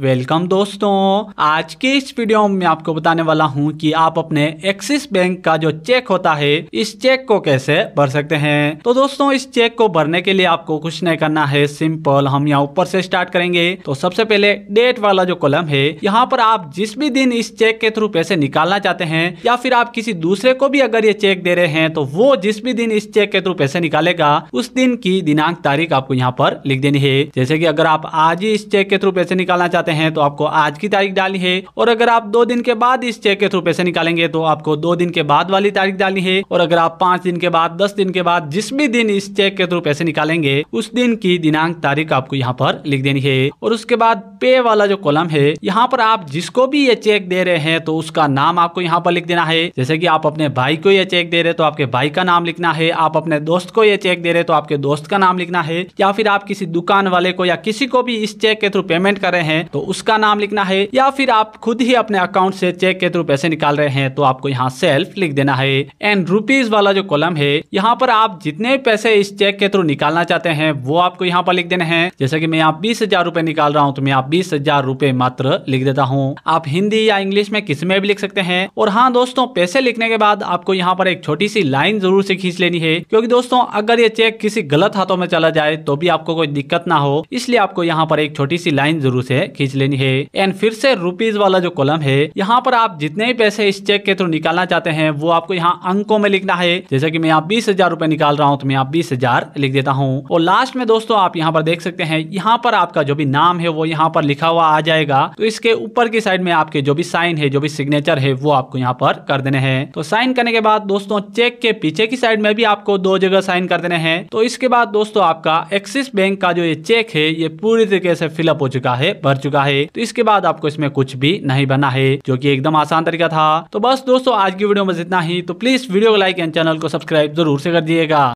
welcome दोस्तों आज के इस वीडियो में आपको बताने वाला हूं कि आप अपने एक्सिस बैंक का जो चेक होता है इस चेक को कैसे भर सकते हैं तो दोस्तों इस चेक को भरने के लिए आपको कुछ नहीं करना है सिंपल हम यहाँ ऊपर से स्टार्ट करेंगे तो सबसे पहले डेट वाला जो कॉलम है यहाँ पर आप जिस भी दिन इस चेक के थ्रू पैसे निकालना चाहते हैं या फिर आप किसी दूसरे को भी अगर ये चेक दे रहे हैं तो वो जिस भी दिन इस चेक के थ्रू पैसे निकालेगा उस दिन की दिनांक तारीख आपको यहाँ पर लिख देनी है जैसे की अगर आप आज ही इस चेक के थ्रू पैसे निकालना चाहते चाहते हैं तो आपको आज की तारीख डालनी है और अगर आप दो दिन के बाद इस चेक के थ्रू पैसे निकालेंगे तो आपको दो दिन के बाद वाली तारीख डालनी है और अगर आप पांच दिन के बाद दस दिन के बाद जिस भी दिन इस चेक के थ्रू पैसे निकालेंगे उस दिन की दिनांक तारीख आपको यहाँ पर लिख देनी है और उसके बाद पे वाला जो कॉलम है यहाँ पर आप जिसको भी ये चेक दे रहे हैं तो उसका नाम आपको यहाँ पर लिख देना है जैसे की आप अपने भाई को ये चेक दे रहे तो आपके भाई का नाम लिखना है आप अपने दोस्त को ये चेक दे रहे तो आपके दोस्त का नाम लिखना है या फिर आप किसी दुकान वाले को या किसी को भी इस चेक के थ्रू पेमेंट कर रहे हैं तो तो उसका नाम लिखना है या फिर आप खुद ही अपने अकाउंट से चेक के थ्रू पैसे निकाल रहे हैं तो आपको यहाँ सेल्फ लिख देना है एंड रुपीज वाला जो कॉलम है यहाँ पर आप जितने पैसे इस चेक के थ्रू निकालना चाहते हैं वो आपको यहाँ पर लिख देना है जैसे की मैं यहाँ बीस निकाल रहा हूँ तो मैं यहाँ बीस मात्र लिख देता हूँ आप हिंदी या इंग्लिश में किस में भी लिख सकते हैं और हाँ दोस्तों पैसे लिखने के बाद आपको यहाँ पर एक छोटी सी लाइन जरूर से खींच लेनी है क्योंकि दोस्तों अगर ये चेक किसी गलत हाथों में चला जाए तो भी आपको कोई दिक्कत ना हो इसलिए आपको यहाँ पर एक छोटी सी लाइन जरूर से खींच लेनी है एंड फिर से रुपीज वाला जो कॉलम है यहाँ पर आप जितने भी पैसे इस चेक के थ्रू निकालना चाहते हैं वो आपको यहाँ अंकों में लिखना है जैसे कि मैं यहाँ बीस हजार निकाल रहा हूँ तो मैं यहाँ बीस हजार लिख देता हूँ और लास्ट में दोस्तों आप यहाँ पर देख सकते हैं यहाँ पर आपका जो भी नाम है वो यहाँ पर लिखा हुआ आ जाएगा तो इसके ऊपर की साइड में आपके जो भी साइन है जो भी सिग्नेचर है वो आपको यहाँ पर कर देने हैं तो साइन करने के बाद दोस्तों चेक के पीछे की साइड में भी आपको दो जगह साइन कर देने हैं तो इसके बाद दोस्तों आपका एक्सिस बैंक का जो ये चेक है ये पूरी तरीके से फिलअप हो चुका है भर चुका चुका है तो इसके बाद आपको इसमें कुछ भी नहीं बना है जो की एकदम आसान तरीका था तो बस दोस्तों आज की वीडियो में इतना ही तो प्लीज वीडियो को लाइक एंड चैनल को सब्सक्राइब जरूर से कर दिएगा